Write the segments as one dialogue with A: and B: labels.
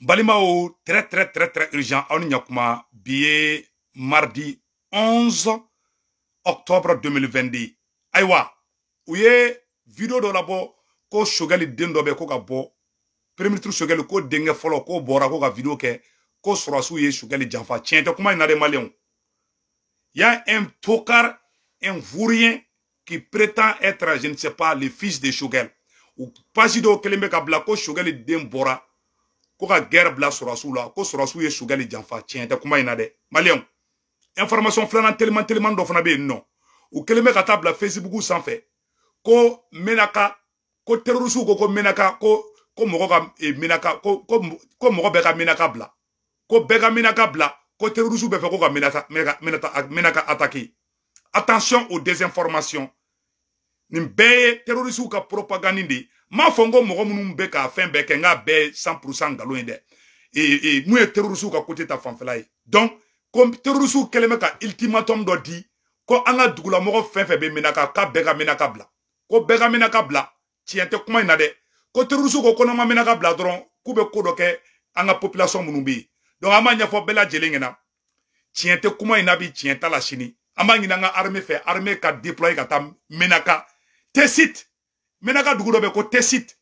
A: Balimao, très très très très urgent on y a bi ye mardi 11 octobre 2020 aïwa u vidéo de dɔ labɔ ko sogɛli den dɔ ko ka bo premier ministre sogɛli ko denga folo ko bora ko ka vidéo kɛ ko sɔrɔsiw ye sogɛli janfa tiɲɛ tɛ kuma in na dɛ y a un tocar un vourien qui prétend être je ne sais pas le fils de sogɛli ou pas kelen kelembe ka blako ko sogɛli den bɔra ko guerre gɛrɛ bila la ko Sorasou ye sugali janfa tiɲɛ tɛ kuma in de. dɛ information flanant tellement, tellement dɔ fana bɛ yen nɔ u kɛlen la Facebook ou sans facebook ko menaka ko terrorisiw ko ko menaka ko ko moko ka e, menaka ko ko ko moko beka menaka bla, ko beka menaka bla, ko terrorisiw bɛ ko menaka menaka menaka attaquer attention aux désinformations nimbe bɛɛ ka propagande de m'a fongo n ko mɔgɔ minnu bɛ k'a fɛn bɛɛ kɛ bɛɛ cent pour cent e, e, ta fanfɛla donc ko terorisiw kɛlen bɛ ultimatum dɔ di ko an ka dugulamɔgɔ fɛn fɛn bɛ bega k'a bɛɛ ka bla bila ko bɛɛ ka Minaka bila tiɲɛ tɛ kuma in na ko ko ko n'an ma Minaka bila ko an population minnu donc an b'a ɲɛfɔ bɛɛ lajɛlen kuma bi t'a la sini an b'a ka armée fɛ armée ka déployer ka menaka dugu dɔ bɛ ko tesit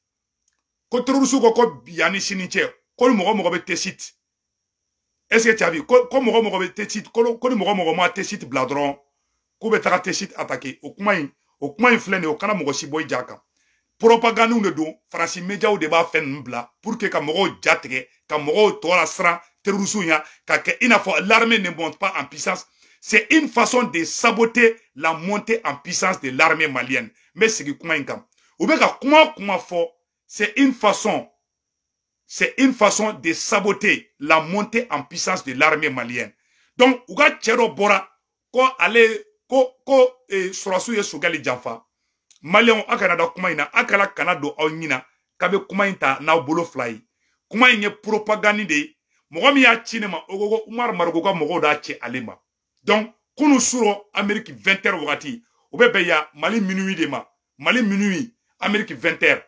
A: ko terorisiw ko ko yanni sini che ko ni mɔgɔ mɔgɔ bɛ tesit est ce que caabi ko ko mɔgɔ mɔgɔ be tesit ko ko ni mɔgɔ mɔgɔ ma tesit bila ko be tra taga tesit attaquer au moins au moins kuma au filɛ kana mɔgɔ si bɔ i ja kan don média débat pour que ka mɔgɔw ja tigɛ ka mɔgɔw tɔ lasiran terorisiw ɲɛ ka l'armée ne monte pas en puissance c'est une façon de saboter la montée en puissance de l'armée malienne mais c'est que, kuma ou bɛ ka kuma kuma c'est une façon c'est une façon de saboter la montée en puissance de l'armée malienne donc uga ka cɛ ko ale ko ko e, sɔrɔsiw ye sogali janfa maliyɛnw a Canada da kuma ina akala Canada kana kana kabe na k'a kuma kuma propagande de y'a chinema, ne ma o ko ko umaru ka donc kunu amérique vingt h wagati o bɛ mali minuit de mali minuit Amérique 20h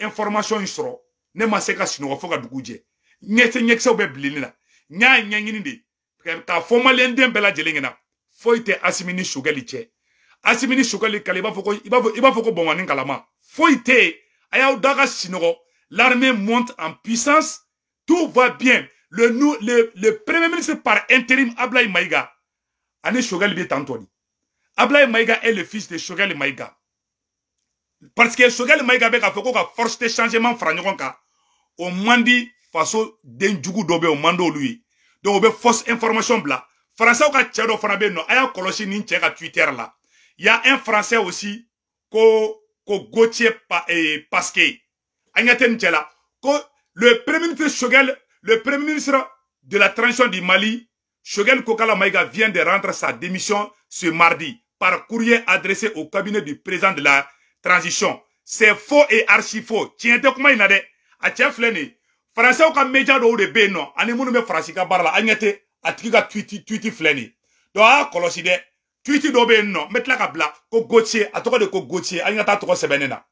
A: information in Né ne ma se ka sunɔgɔ fo ka dugu jɛ ɲɛkisɛ ɲɛkisɛw bɛ bilenni na n y'a ɲɛɲini de k'a fɔ maliyɛnden bɛɛ lajɛlen ɲɛna kalama l'armée monte en puissance tout va bien le nu le le premier ministre par intérim Ablaye Maïga Ané sogɛli bɛ tantɔ Ablaye Maïga est le fils de Sogɛli Maïga parce que Choguel Maïga a k'a fɔ de changement France. Au moins, o man faso den jugu dobe au mando o donc o fausse force information bla faransaw ka cɛ dɔ no. Aya yen a y'a kɔlɔsi nin twitter Il y a un français aussi ko ko Gauthier pa, eh, Pasquier an le premier ministre Choguel le premier ministre de la transition du Mali Choguel Kokala Maïga vient de rendre sa démission ce mardi par courrier adressé au cabinet du président de la transition c'est faux et archi faux Tiens, t'es comment il na a cɛ filɛ ou ka media de bɛ non nɔ ani minnu bɛ faransi ka baara a tigi ka tweet tweet filɛ nin donc a y'a kɔlɔsi dɛ tweet dɔw ko gotier. a de ko gotier. an ka se benena.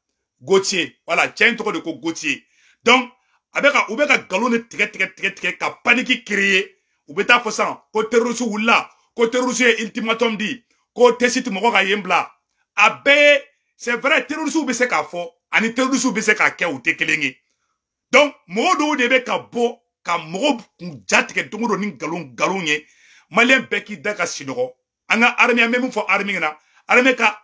A: Gotier. voilà Tiens, de ko gotier. donc avec un ka u bɛ ka très de tigɛ tigɛ tigɛ tigɛ ka panique créer ou bɛ côté rouge sisan ko terroriste wulila ko terroriste ultimatum c'est vrai terrorisiw bɛ se k'a fɔ ani ou bɛ se k'a kɛ donc modou dɔw de bɛ ka bɔ ka mɔgɔ kun jatigɛ don o don ni nkalon nkalon ye an armée même armée ka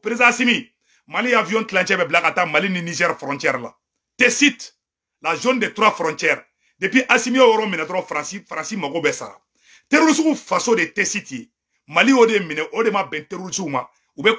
A: président Assimi Mali avion tilancɛ bɛ bila Mali Niger frontière là. Tessit la zone des trois frontières depuis Assimi y'o yɔrɔ minɛ dɔrɔn Faransi mago bɛ sara de Tessit Mali Ode Mine, minɛ ma bɛn terrorisiw ma u bɛ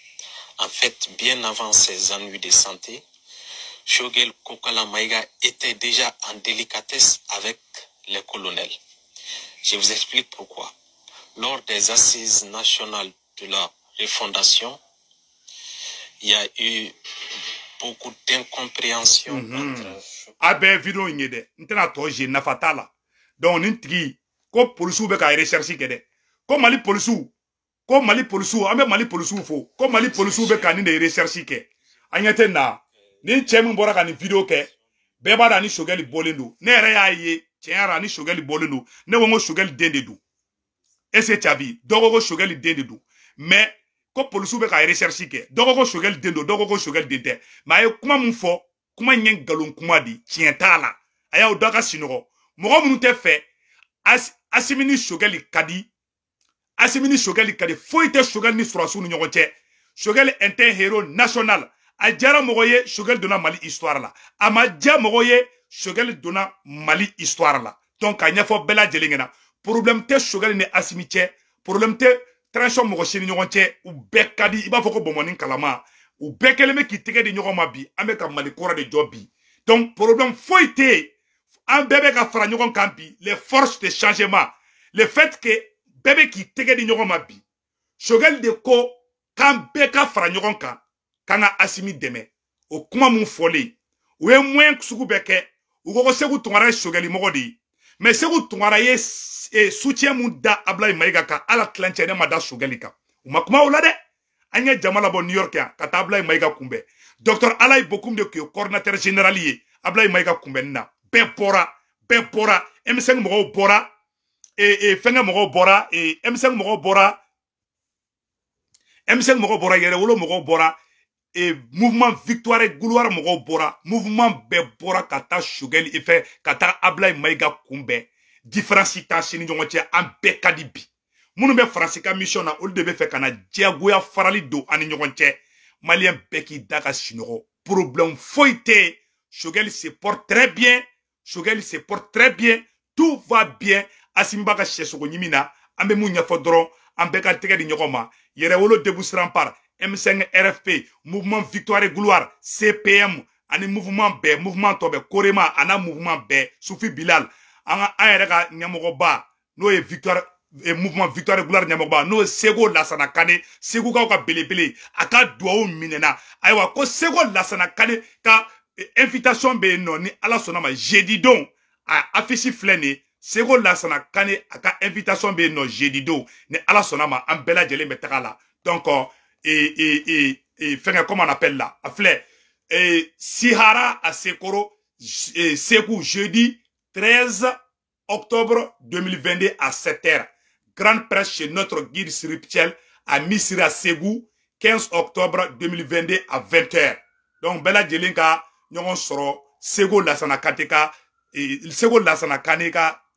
A: En fait, bien avant ses ennuis de santé, Shogel Kokala Maïga était déjà en délicatesse avec les colonels. Je vous explique pourquoi. Lors des assises nationales de la refondation, il y a eu beaucoup d'incompréhension. Mhm. entre... Ah ben, comme Mali Polisou, on met Mali Polisou faux. Comme Mali Polisou, ben quand il est recherché que, en étant ni chemin bora quand vidéo que, ni bolendo, ne reaie, tiens rani chogeli bolendo, ne wongo chogeli dou Et e c'est ta vie, donc wongo chogeli dou Mais comme Polisou veut quand il recherché que, donc wongo chogeli dendo, donc wongo chogeli dende. Mais comment mon faux, yeng galon comment dit, tiens ta là, aya odaga sinoro. Moi mon fait, as asimini chogeli kadi. Asimini ni sogɛli ka di foyi tɛ ni ni héros national a Djara mɔgɔ Shogel donna mali histoire la a ma diya Shogel donna mali histoire la donc k'a ɲɛfɔ bɛɛ lajɛlen te problème te sogɛli ni asimi problème te transition mɔgɔ ni ɲɔgɔn kalama Ou k'i tɛgɛ de ma bi Ameka ka mali kura de jɔ bi donc problème foyte, tɛ bébé an bɛɛ bɛ ka les forces de changement le fait que Bebe qui k'i tɛgɛ di ma bi de ko k'an be ka fara asimi deme. o kuma mun ou u ye beke. sugu bɛɛ kɛ u morodi segu tunkara ye shogeli e, soutien muda da abulayi ka, ala tilancɛ ma da sogɛli kan u ou kuma o la dɛ Jamalabo new york ka taa abulayi mayiga kunbɛn dɔctr alayi bokum de coordinateur ye na ben pora pora. pora pora. Moro Moro et M5 Moro Bora M5 Bora yereolo Moro Bora et mouvement victoire gloire Moro Bora mouvement Bebora Kata Kata taa Choguel fait Kata taa Ablaye Maïga kunbɛn différence t'an ni mission na olu debe farali do ani ni beki daga problème se porte très bien Shogel se porte très bien tout va bien asimba ka sɛsogo ɲimi na an bɛ mun ɲɛfɔ dɔrɔn an bɛɛ ka tɛgɛ di ɲɔgɔn ma yɛrɛwolo m5 rfp mouvement victoire gloire cpm ani mouvement bɛɛ mouvement tɔ korema a mouvement bɛɛ sufi bilal an ka an yɛrɛ ka n'o ye victoire eh, mouvement victoire gloire ɲɛmɔgɔba n'o ye lasana kane segukaw ka belebele aka duo minena, minɛna ayiwa ko lasana kane ka eh, invitation be noni ala sona ma jeudi don a afisi Seko ça Kane aka invitation be nos jeudi 2 ne Ala ma an bɛɛ lajɛlen donc euh, faire comment on appelle là afle ah, Sihara à Sekoro e jeudi 13 octobre 2022 à 7h grande presse chez notre guide spirituel à Missira, Segou 15 octobre 2022 à 20h donc Bela lajɛlen ka ɲɔgɔn sɔrɔ Seko kateka et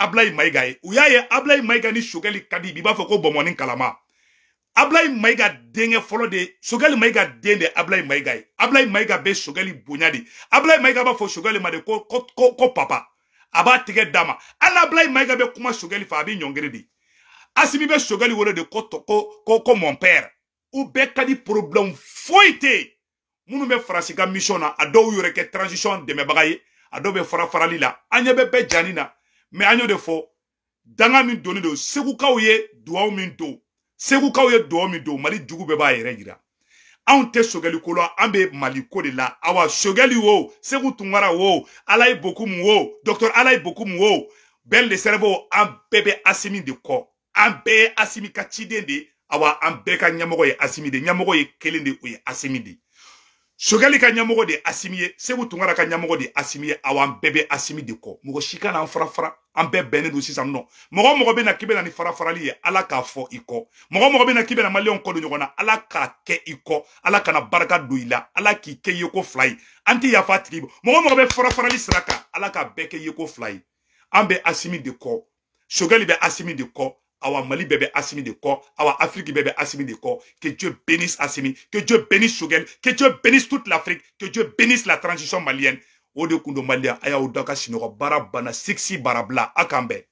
A: Ablaye Maiga ou y'a ye Ablaye Maiga ni Sogɛli kadi bi kalama Ablaye Maiga denye folo de Sogɛli Maiga dende de Ablaye Maiga ye Ablaye Maiga be Sogɛli bunyadi. de Maiga b'a fɔ Sogɛli ma ko ko ko, papa Abat tiget dama. d'a Maiga be kuma Sogɛli fa a nyongredi. ɲɔngiri de Asimi de ko ko ko, mon père Ou be di problème foyi me yen minnu a transition de me a Adobe be fara farali janina mais à defo, de faux, danga min donnen se segukaw ye duwawu ye mali jugu bɛɛ b'a yɛrɛ yira anw tɛ ambe la mali la awa sogali wo segu tunkara wo alayi bokumu wo docteur alayi bokumu wo Bel de cerveau ambe asimi de ko, ambe asimi de awa ambeka ka ye asimi de ye Shogali ka ɲɛmɔgɔ de asimiye. Sebu tungara Tunkara ka ɲɛmɔgɔ de asimiye. awa an Asimi de ko. mɔgɔ si kana an fara fara an bɛɛ bɛnnen don sisan nɔ mɔgɔ na ni fara farali Ala k'a fɔ i kɔ bena na malion bɛ na Ala k'a kɛ Ala kana baraka don la Ala k'i ke yeko fly, anti ya tɛ yafa tigi mɔgɔ mɔgɔ Ala k'a beke yeko ambe de ko, shogali be Asimi de ko, Awa Mali bébé Assimi de corps, Awa Afrique bébé Assimi de corps. Que Dieu bénisse Assimi, que Dieu bénisse Chougel, que Dieu bénisse toute l'Afrique, que Dieu bénisse la transition malienne. Ode Kundo Malia, Aya Oudaka Barabana, Sixi Barabla, Akambe.